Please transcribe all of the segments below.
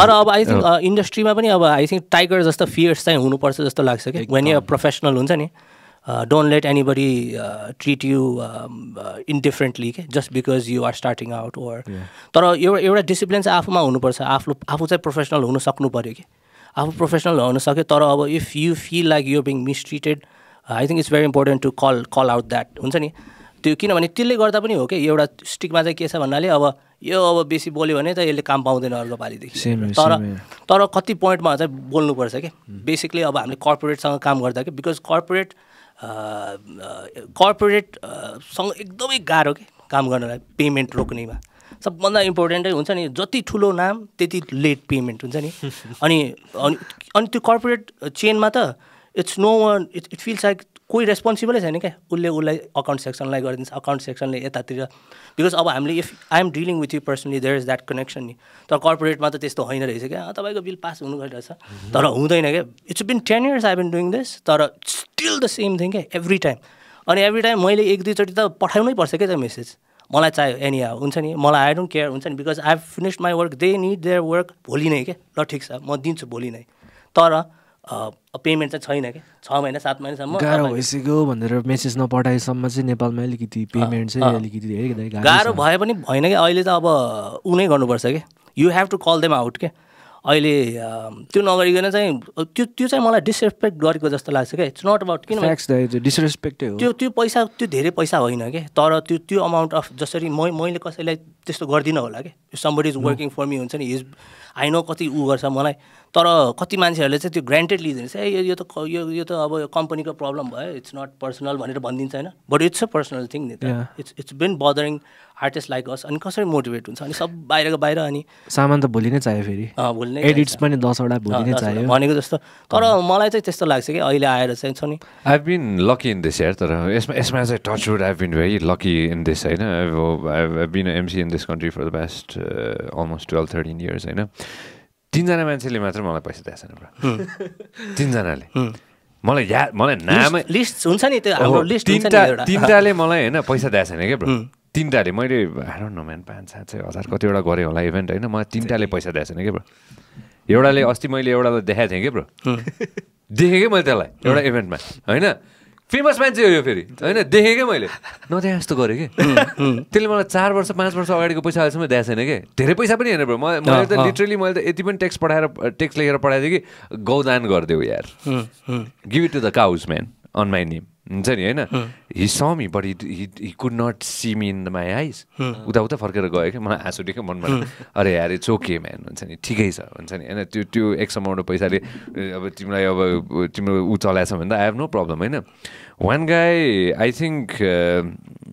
तर अब I think इन्डस्ट्रीमा पनि अब आई थिङ्क टाइगर जस्तो फियर्स चाहिँ हुनुपर्छ जस्तो लाग्छ कि वेन यु प्रोफेसनल हुन्छ नि don't let anybody treat you indifferently के just because you are starting out or तर एउटा एउटा डिसिप्लिन चाहिँ आफूमा हुनुपर्छ आफ्नो आफू चाहिँ प्रोफेसनल हुन सक्नु पऱ्यो कि आफू प्रोफेसनल हुन सक्यो तर अब if you feel like you being mistreated I think it's very important to call call out that हुन्छ नि त्यो किनभने त्यसले गर्दा पनि हो कि एउटा स्टिकमा चाहिँ के छ भन्नाले अब यो अब बेसी बोल्यो भने त यसले काम पाउँदैन अर्को पालिदेखि तर तर कति पोइन्टमा चाहिँ बोल्नुपर्छ कि बेसिकली अब हामीले कर्पोरेटसँग काम गर्दा कि बिकज कर्पोरेट कर्पोरेटसँग एकदमै गाह्रो कि काम गर्नलाई पेमेन्ट रोक्नेमा सबभन्दा इम्पोर्टेन्टै हुन्छ नि जति ठुलो नाम त्यति लेट पेमेन्ट हुन्छ नि अनि अनि त्यो कर्पोरेट चेनमा त it's no one it it feels like कोही रेस्पोन्सिबलै छैन क्या उसले उसलाई अकाउन्ट सेक्सनलाई गरिदिन्छ अकाउन्ट सेक्सनले यतातिर बिकज अब हामीले if I am dealing with you personally there is that connection नि तर कर्पोरेटमा त त्यस्तो होइन रहेछ क्या तपाईँको बिल पास हुनु गइरहेछ तर हुँदैन क्या it's been ten years I been doing this तर स्टिल द सेम थिङ क्या एभ्री टाइम अनि एभ्री टाइम मैले एक दुईचोटि त पठाउनै पर्छ क्या त मेसेज मलाई चाहियो एनी हुन्छ नि मलाई आई डोन्ट केयर हुन्छ नि because I finished my work they need their work भोलि नै क्या ल ठिक छ म दिन्छु भोलि नै तर पेमेन्ट चाहिँ छैन कि छ महिना सात महिनासम्म गाह्रो भइसक्यो भनेर मेसेज नपठाएसम्म चाहिँ नेपालमा अलिकति पेमेन्ट चाहिँ अलिकति गाह्रो भए पनि भएन कि अहिले त अब ऊ नै गर्नुपर्छ कि you have to call them out के अहिले त्यो नगरिकन चाहिँ त्यो त्यो चाहिँ मलाई डिसरेस्पेक्ट गरेको जस्तो लाग्छ क्या इट्स नट अबाउट किन डिसरेस्पेक्ट त्यो त्यो पैसा त्यो धेरै पैसा होइन कि तर त्यो त्यो अमाउन्ट अफ जसरी म मैले कसैलाई त्यस्तो गर्दिनँ होला कि somebody is working for me हुन्छ नि हिज आई नो कति ऊ गर्छ मलाई तर कति मान्छेहरूले चाहिँ त्यो ग्रान्टेड लिँदैन ए यो त यो त अब कम्पनीको प्रब्लम भयो इट्स नट पर्सनल भनेर भनिदिन्छ होइन but it's a personal thing नि it's it's been bothering artist like us अनि कसरी मोटिभेट हुन्छ अनि सब बाहिरको बाहिर अनि सामान त भोलि नै चाहियो फेरि भोलि एडिट्स पनि दसवटा भोलि नै चाहियो भनेको जस्तो तर मलाई चाहिँ त्यस्तो लाग्छ कि अहिले आएर चाहिँ छ नि I been lucky in this here तर यसमा यसमा चाहिँ touch wood I been very lucky in this होइन I been MC in this country for the best almost twelve thirteen years होइन तिनजना मान्छेले मात्र मलाई पैसा दिएको छैन ब्रो तिनजनाले मलाई याद मलाई नाम लिस्ट हुन्छ नि त्यो हाम्रो लिस्ट तिनवटा तिनवटाले मलाई होइन पैसा दिएको छैन क्या ब्रो तिनवटाले मैले न म्यान पाँच सात सय हजार कतिवटा गरेँ होला इभेन्ट होइन मलाई तिनवटाले पैसा दिएको छैन क्या ब्रो एउटाले अस्ति मैले एउटालाई देखाएको थिएँ कि ब्रो देखेँ कि मैले त्यसलाई एउटा इभेन्टमा होइन फेमस मान्छे हो यो फेरि होइन देखेँ क्या मैले नदेखेँ जस्तो गरेँ कि त्यसले मलाई चार वर्ष पाँच वर्ष अगाडिको पैसा अहिलेसम्म दिएको छैन कि धेरै पैसा पनि हेर्नु पऱ्यो मैले त लिटरली मैले त यति पनि टेक्स्ट पठाएर टेक्स्ट लेखेर पठाएको थिएँ कि गौदान गरिदेऊ यार give it to the cause man on my name हुन्छ नि होइन हि समी but he could not see me in my eyes उता उता फर्केर गयो क्या मलाई हाँसु मन मनमा अरे यार इट्स ओके म्यान हुन्छ नि ठिकै छ हुन्छ नि होइन त्यो त्यो एक अमाउन्ट पैसाले अब तिमीलाई अब तिम्रो ऊ चलाएछ भने त आई हेभ नो प्रब्लम होइन one guy I think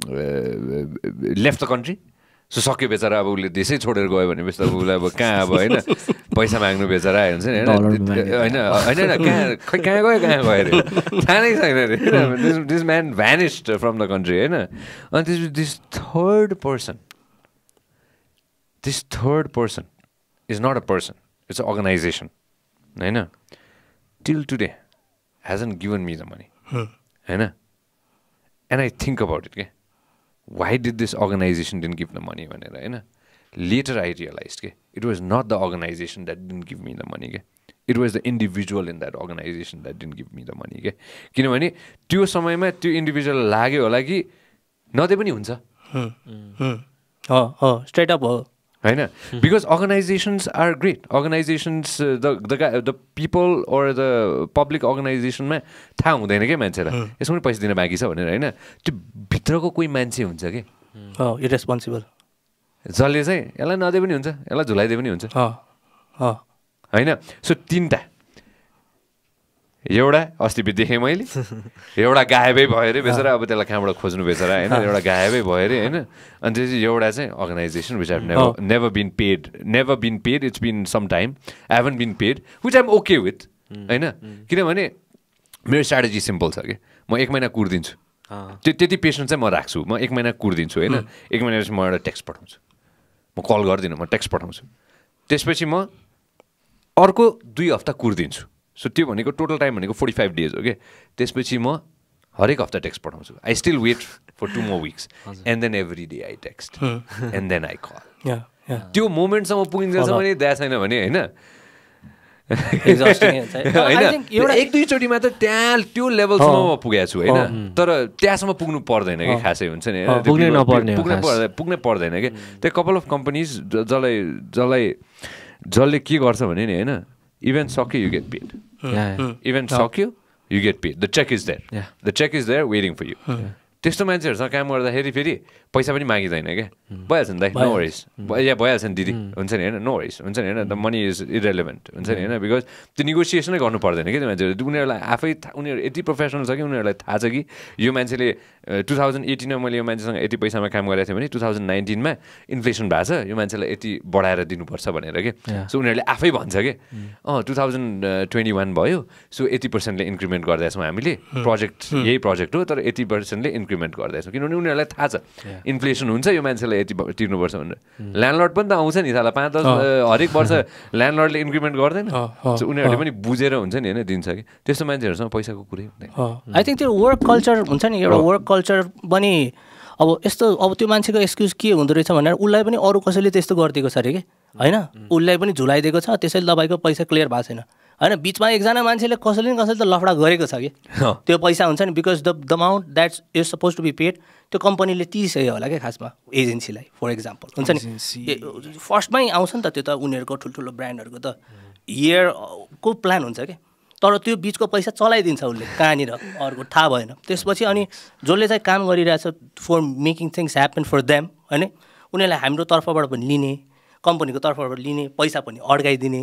left the country so सक्यो बेचारा अब उसले देशै छोडेर गयो भनेपछि त उसलाई अब कहाँ अब होइन पैसा माग्नु बेचारा आयो हुन्छ नि होइन होइन होइन कहाँ कहाँ गयो कहाँ गयो अरे थाहा नै छैन अरे this man vanished from the country होइन अनि त्यसपछि this third person this third person is not a person it's a organisation होइन till today hasn't given me the money होइन and I think about it क्या why did this organisation didn't give the money भनेर होइन later I realise के it was not the organisation that didn't give me the money के it was the individual in that organisation that didn't give me the money के किनभने त्यो समयमा त्यो individual लाग्यो होला कि नदे पनि हुन्छ स्ट्रेट अप हो होइन because organisations are great organisations the the the people or the public अर्गनाइजेसनमा थाहा हुँदैन क्या मान्छेलाई hmm. यसमा पनि पैसा दिन बाँकी छ भनेर होइन त्यो भित्रको कोही मान्छे हुन्छ कि इरेस्पोन्सिबल hmm. oh, जसले चाहिँ यसलाई नदिए पनि हुन्छ यसलाई झुलाइदिए पनि हुन्छ oh. oh. होइन सो तिनवटा एउटा अस्ति देखेँ मैले एउटा गायबै भयो अरे बेचरा अब त्यसलाई कहाँबाट खोज्नु बेचरा होइन एउटा गायबै भयो अरे होइन अनि त्यसपछि एउटा चाहिँ organisation which have never never been paid never been paid it's been some time I haven't been paid which I'm okay with होइन किनभने मेरो स्ट्राटेजी सिम्पल छ कि म एक महिना कुर्दिन्छु त्यो त्यति पेसेन्ट चाहिँ म राख्छु म एक महिना कुर्दिन्छु होइन एक महिनापछि म एउटा टेक्स्ट पठाउँछु म कल गर्दिनँ म टेक्स्ट पठाउँछु त्यसपछि म अर्को दुई हप्ता कुर्दिन्छु सो त्यो भनेको टोटल टाइम भनेको फोर्टी फाइभ डेज हो कि त्यसपछि म हरेक हप्ता टेक्स्ट पठाउँछु I still wait for two more weeks and then every day I text and then I call त्यो मोमेन्टसम्म पुगिन्छ भने दया छैन भने होइन होइन एउटा एक दुईचोटि मात्र त्यहाँ त्यो लेभलसम्म म पुगेको छु होइन तर त्यहाँसम्म पुग्नु पर्दैन कि खासै हुन्छ नि पुग्नै पर्दैन कि त्यो कपाल अफ कम्पनीज जसलाई जसलाई जसले के गर्छ भने नि होइन Even soccer, you get paid. yeah, yeah. Even no. soccer, you get paid. The check is there. Yeah. The check is there waiting for you. Yeah. त्यस्तो मान्छेहरूसँग काम गर्दाखेरि फेरि पैसा पनि मागिँदैन क्या भइहाल्छ नि दाइ नो वरिस या भइहाल्छ नि दिदी हुन्छ नि होइन नो वरिस हुन्छ नि होइन द मनी इज इरेलिभेन्ट हुन्छ नि होइन बिकज त्यो निगोसिएसनै गर्नु पर्दैन कि त्यो मान्छेहरू उनीहरूलाई आफै उनीहरू यति प्रोफेसनल छ कि उनीहरूलाई थाहा छ कि यो मान्छेले टु थाउजन्ड एटिनमा मैले यो मान्छेसँग यति पैसामा काम गरेको थिएँ भने टु थाउजन्ड नाइन्टिनमा इन्फ्लेसन भएको छ यो मान्छेलाई यति बढाएर दिनुपर्छ भनेर कि सो उनीहरूले आफै भन्छ कि अँ टु थाउजन्ड ट्वेन्टी वान भयो सो यति पर्सेन्टले इन्क्रिमेन्ट गर्दैछौँ हामीले प्रोजेक्ट यही प्रोजेक्ट हो तर यति पर्सेन्टले इन्क्रिमेन्ट इन्क्रिमेन्ट गर्दैछौँ किनभने उनीहरूलाई थाहा छ इन्फ्लेसन हुन्छ यो मान्छेलाई यति तिर्नुपर्छ भनेर ल्यान्डलर्ड hmm. पनि त आउँछ नि साला पाँच दस हरेक वर्ष ल्यान्डलर्डले इन्क्रिमेन्ट गर्दैन उनीहरूले पनि बुझेर हुन्छ नि होइन दिन्छ कि त्यस्तो मान्छेहरूसँग पैसाको कुरै हुँदैन आई थिङ्क त्यो वर्क कल्चर हुन्छ नि एउटा वर्क कल्चर पनि अब यस्तो अब त्यो मान्छेको एक्सक्युज के हुँदो रहेछ भनेर उसलाई पनि अरू कसैले त्यस्तो गरिदिएको छ अरे कि hmm. होइन hmm. उसलाई पनि झुलाइदिएको छ त्यसैले तपाईँको पैसा क्लियर भएको छैन होइन बिचमा एकजना मान्छेले कसैले नि कसैले त लफडा गरेको छ कि त्यो पैसा हुन्छ नि because the the amount that's is suppose to be paid त्यो कम्पनीले तिरिसक्यो होला क्या खासमा एजेन्सीलाई फर इक्जाम्पल हुन्छ नि फर्स्टमै आउँछ नि त त्यो त उनीहरूको ठुल्ठुलो ब्रान्डहरूको त इयरको प्लान हुन्छ क्या तर त्यो बिचको पैसा चलाइदिन्छ उसले कहाँनिर अर्को थाहा भएन त्यसपछि अनि जसले चाहिँ काम गरिरहेछ for making things happen for them होइन उनीहरूलाई हाम्रो तर्फबाट पनि लिने कम्पनीको तर्फबाट लिने पैसा पनि अड्काइदिने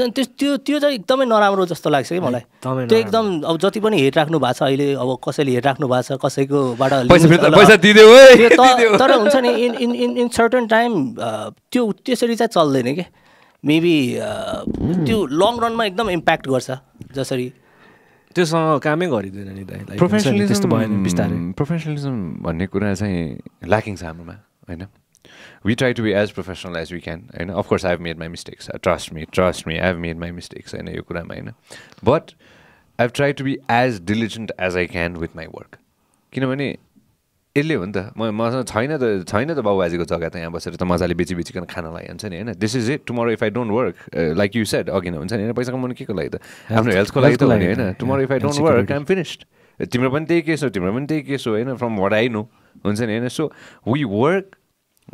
हुन्छ नि त्यो त्यो त्यो चाहिँ एकदमै नराम्रो जस्तो लाग्छ कि मलाई त्यो एकदम अब जति पनि हेरिराख्नु भएको छ अहिले अब कसैले हेरिराख्नु भएको छ कसैकोबाट तर हुन्छ नि in in in in certain time त्यो त्यसरी चाहिँ चल्दैन कि मेबी त्यो लङ रनमा एकदम इम्प्याक्ट गर्छ जसरी त्योसँग कामै गरिँदैन नि प्रोफेसनलिजम त्यस्तो भएन बिस्तारै प्रोफेसनलिजम भन्ने कुरा चाहिँ ल्याकिङ छ हाम्रोमा होइन we try to be as professional as we can होइन of course I have made my mistakes trust me trust me I have made my mistakes होइन यो कुरामा होइन but I have try to be as diligent as I can with my work किनभने यसले हो नि त म मसँग छैन त छैन त आजको जग्गा त यहाँ बसेर त मजाले बेची बेचिकन खान लगाइहाल्छ नि होइन this is it tomorrow if I don't work like you said अघि हुन्छ नि होइन पैसा कमाउनु के को लागि त आफ्नो हेल्थको लागि त होइन tomorrow if I don't work I'm finished तिम्रो पनि त्यही केस हो तिम्रो पनि त्यही केस हो होइन फ्रम वाट आई नो हुन्छ नि होइन so we work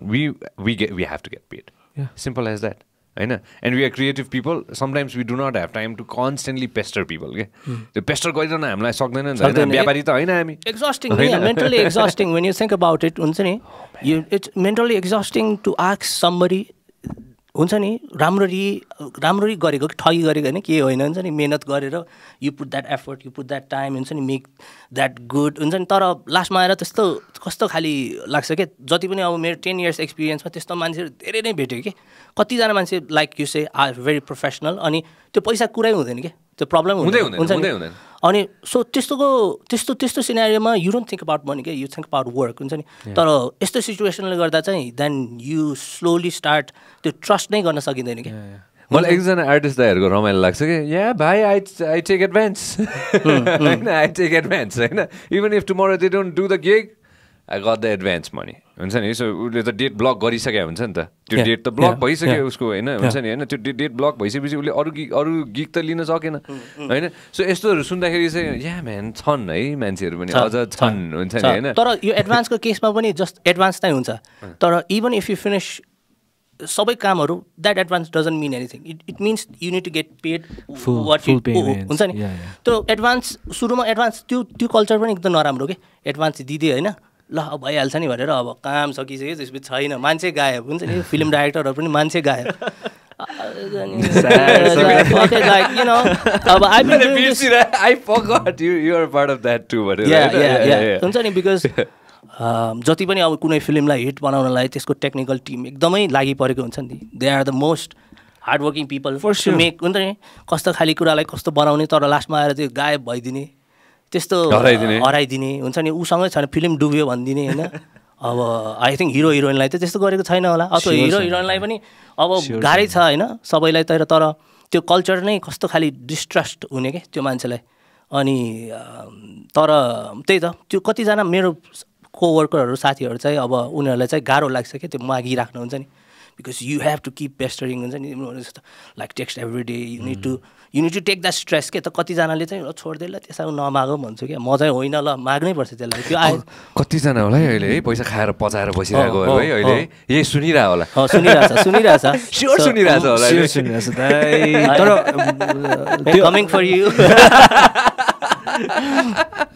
we we get we have to get paid. Yeah. Simple as that. होइन and we are creative people sometimes we do not have time to constantly pester people के त्यो Pasteur गरिरहन हामीलाई सक्दैन व्यापारी त होइन हामी exhausting mentally exhausting when you think about it हुन्छ नि you it's mentally exhausting to ask somebody हुन्छ नि राम्ररी राम्ररी गरेको कि ठगी गरेको होइन के होइन हुन्छ नि मेहनत गरेर you put that effort you put that time हुन्छ नि मेक द्याट गुड हुन्छ नि तर लास्टमा आएर त्यस्तो कस्तो खालि लाग्छ क्या जति पनि अब मेरो टेन इयर्स एक्सपिरियन्समा त्यस्तो मान्छेहरू धेरै नै भेट्यो कि कतिजना मान्छे like you say are very professional अनि त्यो पैसा कुरै हुँदैन क्या त्यो प्रब्लम हुँदै हुन्छ अनि सो त्यस्तोको त्यस्तो त्यस्तो सिनेरियोमा you don't think about money के यु थिङ्क अबाउट वर्क हुन्छ नि तर यस्तो सिचुएसनले गर्दा चाहिँ देन यु स्लोली स्टार्ट त्यो ट्रस्ट नै गर्न सकिँदैन कि मलाई एकजना आर्टिस्ट दाइहरूको रमाइलो लाग्छ कि या भाइ आई आई टेक एडभान्स होइन आई टेक एडभान्स होइन even if tomorrow they don't do the gig I got the advance money हुन्छ नि सो उसले त डेट ब्लक गरिसकेको हुन्छ नि त त्यो डेट त ब्लक भइसक्यो उसको होइन हुन्छ नि होइन त्यो डेट ब्लक भइसकेपछि उसले अरू गीत अरू गीत त लिन सकेन होइन सो यस्तोहरू सुन्दाखेरि चाहिँ यहाँ म्यान छन् है मान्छेहरू पनि अझ छन् हुन्छ नि होइन तर यो एडभान्सको केसमा पनि जस्ट एडभान्स नै हुन्छ तर इभन इफ यु फिनिस सबै कामहरू that advance doesn't mean anything it it means you need to get paid what you हुन्छ नि त्यो एडभान्स सुरुमा एडभान्स त्यो त्यो कल्चर पनि एकदम नराम्रो के एडभान्स दिँदै होइन ल भइहाल्छ नि भनेर अब काम सकिसक्यो त्यसपछि छैन मान्छे गायब हुन्छ नि फिल्म डाइरेक्टरहरू पनि मान्छे गायब हुन्छ नि बिकज जति पनि अब कुनै फिल्मलाई हिट बनाउनलाई त्यसको टेक्निकल टिम एकदमै लागि परेको हुन्छ नि they are the most hardworking people first make हुन्छ नि कस्तो खालि कुरालाई कस्तो बनाउने तर लास्टमा आएर त्यो गायब भइदिने त्यस्तो हराइदिने हुन्छ नि उसँगै छैन फिल्म डुब्यो भनिदिने होइन अब आई थिङ्क हिरो हिरोइनलाई त त्यस्तो गरेको छैन होला अथवा हिरो हिरोइनलाई पनि अब गाह्रै छ होइन सबैलाई तर तर त्यो कल्चर नै कस्तो खालि डिस्ट्रस्ट हुने क्या त्यो मान्छेलाई अनि तर त्यही त त्यो कतिजना मेरो कोवर्करहरू साथीहरू चाहिँ अब उनीहरूलाई चाहिँ गाह्रो लाग्छ क्या त्यो हुन्छ नि because you have to keep pestering हुन्छ नि like text every day you need to you need to take the stress के त कतिजनाले चाहिँ छोड्दै ल त्यसलाई नमागौँ भन्छु क्या म चाहिँ होइन ल माग्नै पर्छ त्यसलाई त्यो आयो कतिजना होला है अहिले है पैसा खाएर पचाएर बसिरहेको है अहिले यही सुनिरहेको होला सुनिरहेछ छ सुनिरहेको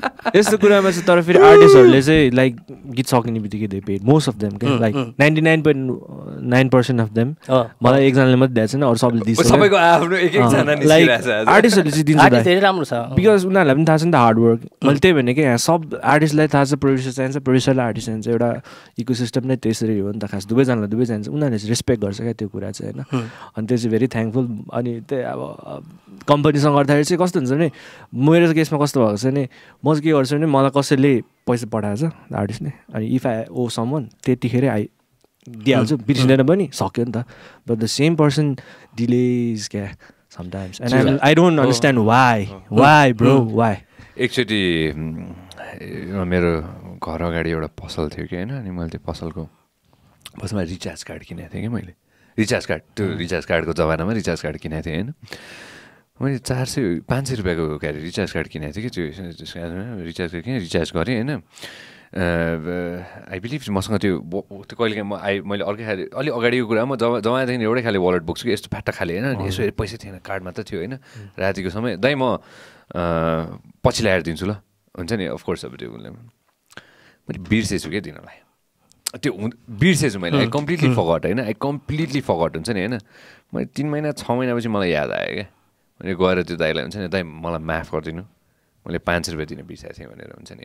छ यस्तो कुरामा चाहिँ तर फेरि आर्टिस्टहरूले चाहिँ लाइक गीत सकिने बित्तिकै they paid most of them like ninety nine point nine percent of them मलाई एकजनाले मात्रै दिएको छैन अरू सबले दिन्छ लाइक आर्टिस्टहरूले चाहिँ दिन्छ राम्रो छ बिकज उनीहरूलाई पनि थाहा छ नि त हार्डवर्क mm. मैले त्यही भने कि यहाँ सब आर्टिस्टलाई थाहा छ प्रड्युसर चाहिन्छ प्रड्युसरलाई आर्टिस्ट चाहिन्छ एउटा इको सिस्टम नै त्यसरी हो नि त खास दुवैजनालाई दुवै चाहिन्छ उनीहरूले चाहिँ रेस्पेक्ट गर्छ क्या त्यो कुरा चाहिँ होइन mm. अनि त्यो चाहिँ भेरी थ्याङ्कफुल अनि त्यही अब कम्पनीसँग गर्दाखेरि चाहिँ कस्तो हुन्छ भने मेरो केसमा कस्तो भएको छ भने म चाहिँ के गर्छु भने मलाई कसैले पैसा पठाएछ आर्टिस्टले अनि इफ आई ओ समन त्यतिखेरै आई दिइहाल्छु बिर्सिँदैन पनि सक्यो नि त but the same person delays क्या sometimes and I don't understand why why bro why एकचोटि मेरो घर अगाडि एउटा पसल थियो कि होइन अनि मैले त्यो पसलको पसलमा रिचार्ज कार्ड किनेको थिएँ कि मैले रिचार्ज कार्ड त्यो रिचार्ज कार्डको जमानामा रिचार्ज कार्ड किनेको थिएँ होइन मैले चार सय पाँच सय रुपियाँको के अरे रिचार्ज कार्ड किनेको थिएँ कि त्यो रिचार्ज कार्ड किनेँ रिचार्ज गरेँ होइन आई बिलिभ मसँग त्यो त्यो कहिले म आई मैले अर्कै खाले अलिक अगाडिको कुरा म जमा जमादेखि एउटै खाले वालेट बोक्छु कि यस्तो फाटा खाले होइन यसो पैसा थिएन कार्डमा त थियो होइन रातिको समय दाइ म पछि ल्याएर दिन्छु ल हुन्छ नि अफकोर्स अब त्यो उसले मैले बिर्सेछु क्या दिनलाई त्यो बिर्सेछु मैले आई कम्प्लिटली फगट होइन आई कम्प्लिटली फगट हुन्छ नि होइन मैले तिन महिना छ महिनापछि मलाई याद आयो क्या अनि गएर त्यो दाईलाई हुन्छ नि दाई मलाई माफ गरिदिनु मैले पाँच रुपियाँ दिन बिसाएको थिएँ भनेर हुन्छ नि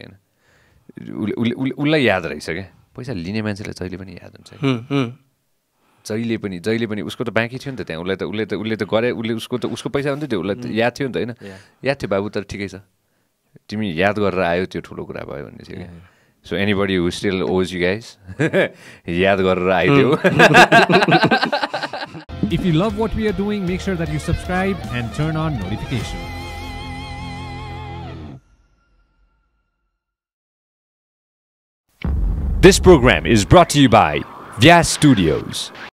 होइन उसले उसले उसलाई याद रहेछ क्या पैसा लिने मान्छेलाई जहिले पनि याद हुन्छ जहिले पनि जहिले पनि उसको त बाँकी थियो नि त त्यहाँ उसलाई त उसले त उसले त गरे उसले उसको त उसको पैसा हुन्थ्यो त्यो उसलाई याद थियो नि त होइन याद थियो बाबु तर ठिकै छ तिमी याद गरेर आयो त्यो ठुलो कुरा भयो भन्ने थियो क्या so anybody who still owes you guys याद गरेर आइदियो If you love what we are doing, make sure that you subscribe and turn on notifications. This program is brought to you by Vyas Studios.